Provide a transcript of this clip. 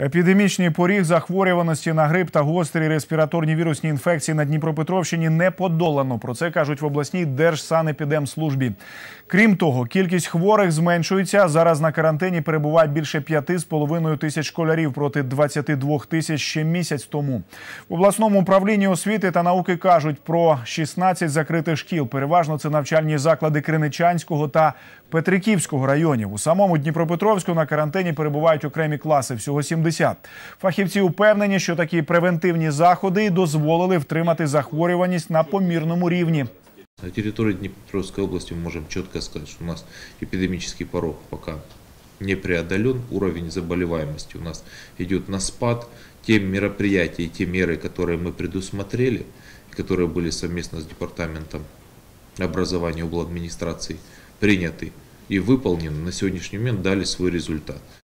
Епідемічний поріг захворюваності на грип та гострі респіраторні вірусні інфекції на Дніпропетровщині не подолано. Про це кажуть в обласній держсанепідемслужбі. Крім того, кількість хворих зменшується. Зараз на карантині перебувають більше 5,5 тисяч школярів проти 22 тисяч ще місяць тому. В обласному управлінні освіти та науки кажуть про 16 закритих шкіл. Переважно це навчальні заклади Криничанського та Петриківського районів. У самому Дніпропетровську на карантині перебувають окремі класи. Всього 70. 60. Фахівці упевнені, що такі превентивні заходи дозволили втримати захворюваність на помірному рівні. На территории Днепропетровской области мы можем четко сказать, что у нас эпидемический порог пока не преодолен, уровень заболеваемости у нас идет на спад. Те мероприятия и те меры, которые мы предусмотрели, которые были совместно с Департаментом образования обл. администрации приняты и выполнены, на сегодняшний момент дали свой результат.